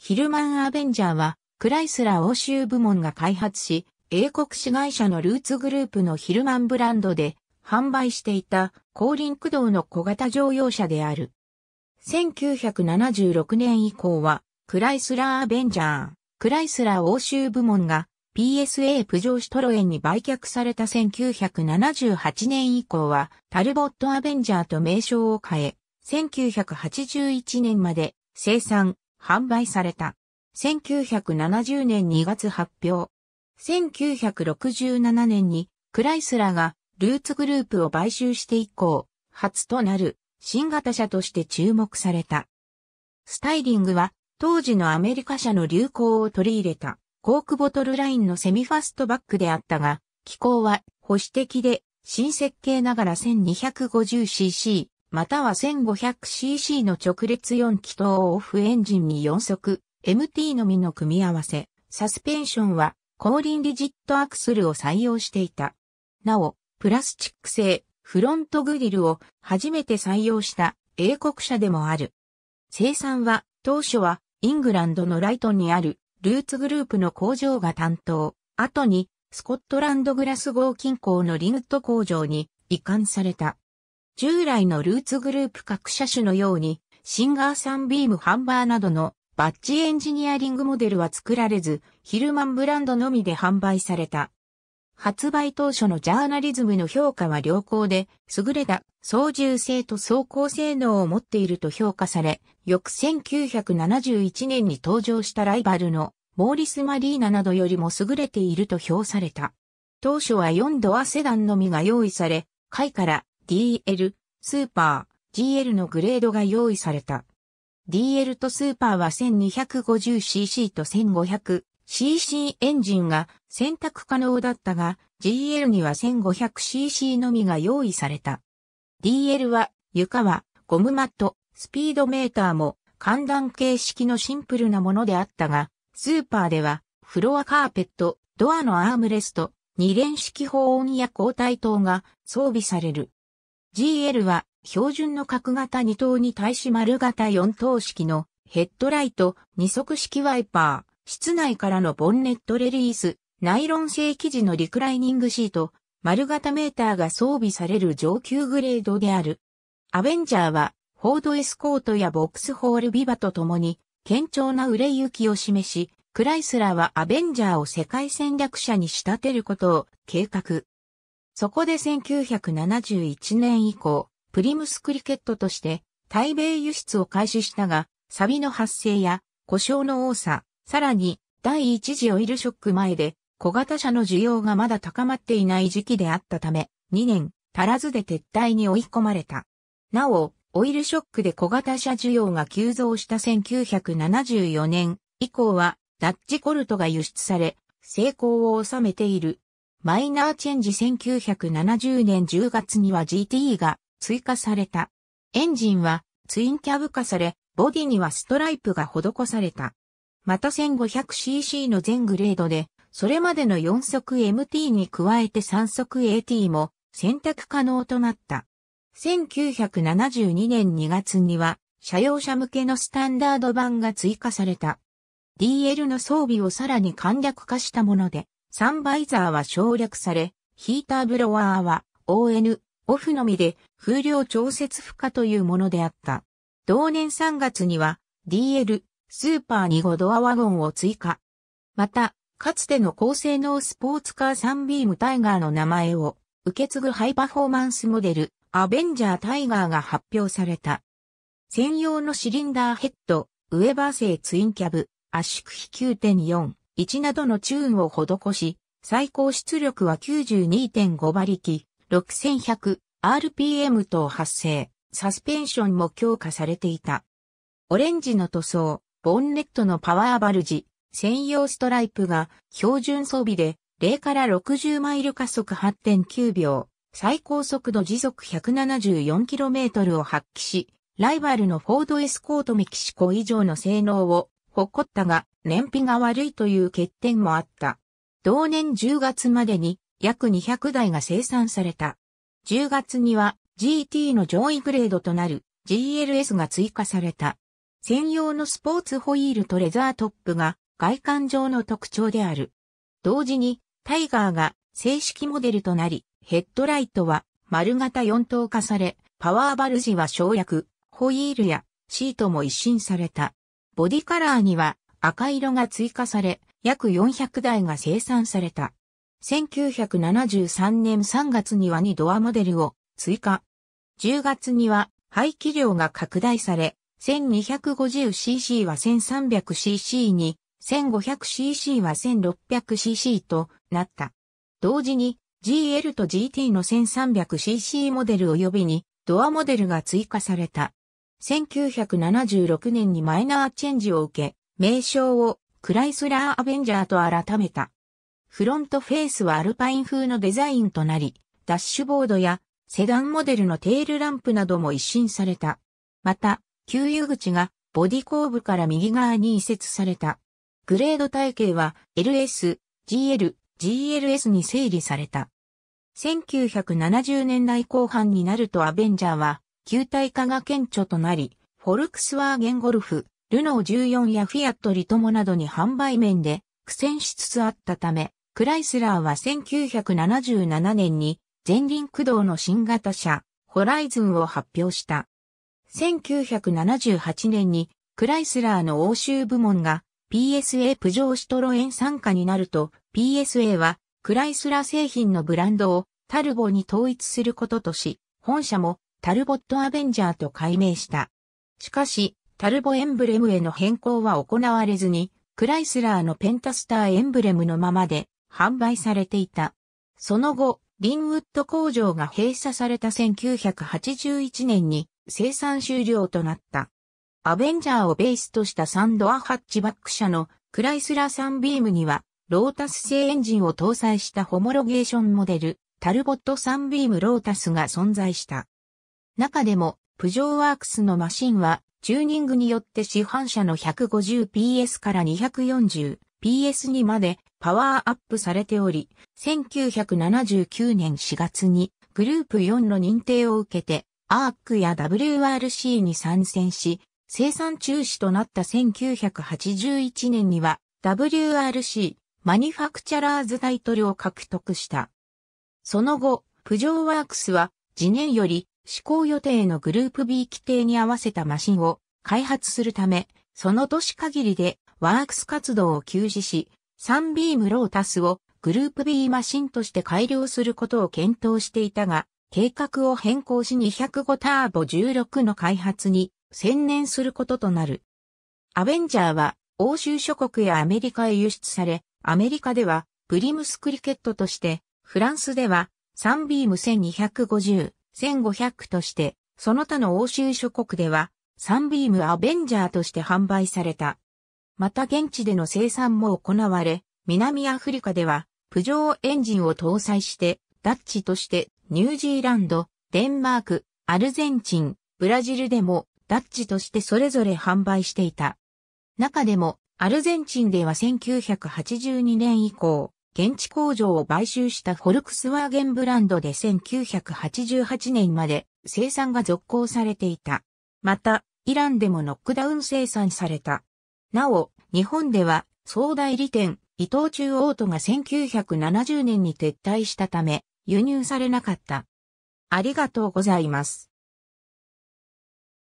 ヒルマン・アベンジャーは、クライスラー欧州部門が開発し、英国市会社のルーツグループのヒルマンブランドで販売していた後輪駆動の小型乗用車である。1976年以降は、クライスラー・アベンジャー、クライスラー欧州部門が PSA プジョーシュトロエンに売却された1978年以降は、タルボット・アベンジャーと名称を変え、1981年まで生産、販売された。1970年2月発表。1967年にクライスラがルーツグループを買収して以降、初となる新型車として注目された。スタイリングは当時のアメリカ車の流行を取り入れたコークボトルラインのセミファストバックであったが、機構は保守的で新設計ながら 1250cc、または 1500cc の直列4気筒オフエンジンに4速、MT のみの組み合わせ、サスペンションは後輪リジットアクスルを採用していた。なお、プラスチック製フロントグリルを初めて採用した英国車でもある。生産は当初はイングランドのライトにあるルーツグループの工場が担当、後にスコットランドグラス合金近郊のリンット工場に移管された。従来のルーツグループ各車種のように、シンガーサンビームハンバーなどのバッジエンジニアリングモデルは作られず、ヒルマンブランドのみで販売された。発売当初のジャーナリズムの評価は良好で、優れた操縦性と走行性能を持っていると評価され、翌1971年に登場したライバルのモーリス・マリーナなどよりも優れていると評された。当初は4ドアセダンのみが用意され、下位から DL、スーパー、GL のグレードが用意された。DL とスーパーは 1250cc と 1500cc エンジンが選択可能だったが、GL には 1500cc のみが用意された。DL は床はゴムマット、スピードメーターも寒暖形式のシンプルなものであったが、スーパーではフロアカーペット、ドアのアームレスト、二連式保温や交代灯が装備される。GL は標準の角型2等に対し丸型4等式のヘッドライト、二足式ワイパー、室内からのボンネットレリース、ナイロン製生地のリクライニングシート、丸型メーターが装備される上級グレードである。アベンジャーは、フォードエスコートやボックスホールビバと共に、堅調な売れ行きを示し、クライスラーはアベンジャーを世界戦略者に仕立てることを計画。そこで1971年以降、プリムスクリケットとして、対米輸出を開始したが、サビの発生や、故障の多さ、さらに、第一次オイルショック前で、小型車の需要がまだ高まっていない時期であったため、2年足らずで撤退に追い込まれた。なお、オイルショックで小型車需要が急増した1974年以降は、ダッチコルトが輸出され、成功を収めているマイナーチェンジ1970年10月には GT が追加された。エンジンはツインキャブ化され、ボディにはストライプが施された。また 1500cc の全グレードで、それまでの4速 MT に加えて3速 AT も選択可能となった。1972年2月には、車用車向けのスタンダード版が追加された。DL の装備をさらに簡略化したもので、サンバイザーは省略され、ヒーターブロワーは ON、オフのみで風量調節不可というものであった。同年3月には DL、スーパーに5ドアワゴンを追加。また、かつての高性能スポーツカーサンビームタイガーの名前を受け継ぐハイパフォーマンスモデル、アベンジャータイガーが発表された。専用のシリンダーヘッド、ウェバー製ツインキャブ、圧縮比9.4。1などのチューンを施し、最高出力は92.5馬力、6100rpm 等発生、サスペンションも強化されていた。オレンジの塗装、ボンネットのパワーバルジ、専用ストライプが標準装備で0から60マイル加速8.9秒、最高速度時速 174km を発揮し、ライバルのフォードエスコートメキシコ以上の性能を誇ったが、燃費が悪いという欠点もあった。同年10月までに約200台が生産された。10月には GT の上位グレードとなる GLS が追加された。専用のスポーツホイールとレザートップが外観上の特徴である。同時にタイガーが正式モデルとなり、ヘッドライトは丸型4等化され、パワーバルジは省略、ホイールやシートも一新された。ボディカラーには赤色が追加され、約400台が生産された。1973年3月には2ドアモデルを追加。10月には排気量が拡大され、1250cc は 1300cc に、1500cc は 1600cc となった。同時に GL と GT の 1300cc モデル及びにドアモデルが追加された。1976年にマイナーチェンジを受け、名称をクライスラーアベンジャーと改めた。フロントフェースはアルパイン風のデザインとなり、ダッシュボードやセダンモデルのテールランプなども一新された。また、給油口がボディ後部から右側に移設された。グレード体系は LS、GL、GLS に整理された。1970年代後半になるとアベンジャーは旧体化が顕著となり、フォルクスワーゲンゴルフ、ルノー14やフィアットリトモなどに販売面で苦戦しつつあったため、クライスラーは1977年に前輪駆動の新型車、ホライズンを発表した。1978年にクライスラーの欧州部門が PSA プジョーシトロエン参加になると PSA はクライスラー製品のブランドをタルボに統一することとし、本社もタルボットアベンジャーと改名した。しかし、タルボエンブレムへの変更は行われずに、クライスラーのペンタスターエンブレムのままで販売されていた。その後、リンウッド工場が閉鎖された1981年に生産終了となった。アベンジャーをベースとしたサンドアハッチバック車のクライスラーサンビームには、ロータス製エンジンを搭載したホモロゲーションモデル、タルボットサンビームロータスが存在した。中でも、プジョーワークスのマシンは、チューニングによって市販車の 150PS から 240PS にまでパワーアップされており、1979年4月にグループ4の認定を受けて、アークや WRC に参戦し、生産中止となった1981年には WRC マニファクチャラーズタイトルを獲得した。その後、プジョーワークスは次年より施行予定のグループ B 規定に合わせたマシンを開発するため、その年限りでワークス活動を休止し、3ビームロータスをグループ B マシンとして改良することを検討していたが、計画を変更し205ターボ16の開発に専念することとなる。アベンジャーは欧州諸国やアメリカへ輸出され、アメリカではプリムスクリケットとして、フランスでは3ビーム1250、1500として、その他の欧州諸国では、サンビームアベンジャーとして販売された。また現地での生産も行われ、南アフリカでは、プジョーエンジンを搭載して、ダッチとしてニュージーランド、デンマーク、アルゼンチン、ブラジルでもダッチとしてそれぞれ販売していた。中でも、アルゼンチンでは1982年以降、現地工場を買収したフォルクスワーゲンブランドで1988年まで生産が続行されていた。また、イランでもノックダウン生産された。なお、日本では、総代理店、伊藤中央都が1970年に撤退したため、輸入されなかった。ありがとうございます。